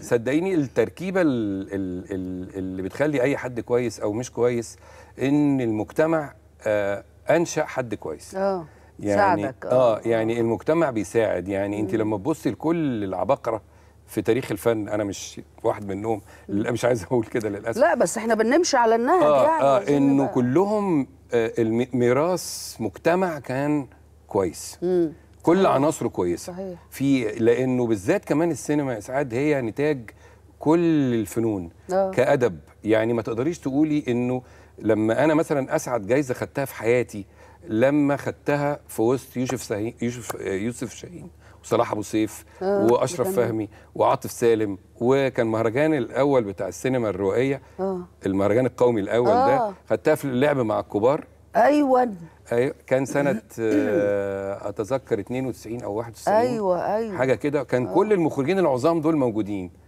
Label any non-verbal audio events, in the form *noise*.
صدقيني التركيبه اللي بتخلي اي حد كويس او مش كويس ان المجتمع آه، انشا حد كويس اه يعني ساعدك. اه, آه، يعني المجتمع بيساعد يعني انت لما تبصي لكل العباقره في تاريخ الفن انا مش واحد منهم مش عايز اقول كده للاسف لا بس احنا بنمشي على النهج آه يعني اه انه كلهم آه، ميراث مجتمع كان كويس مم. كل عناصره كويسه صحيح. في لانه بالذات كمان السينما يا اسعاد هي نتاج كل الفنون أوه. كادب يعني ما تقدريش تقولي انه لما انا مثلا اسعد جايزه خدتها في حياتي لما خدتها في وسط يوسف سهين يوسف يوسف شاهين وصلاح ابو سيف آه، واشرف بكمل. فهمي وعاطف سالم وكان مهرجان الاول بتاع السينما الروائيه أوه. المهرجان القومي الاول أوه. ده آه. خدتها في اللعب مع الكبار ايوه ايوه كان سنه *clears throat* آه، اتذكر 92 او 91 ايوه ايوه حاجه كده كان أوه. كل المخرجين العظام دول موجودين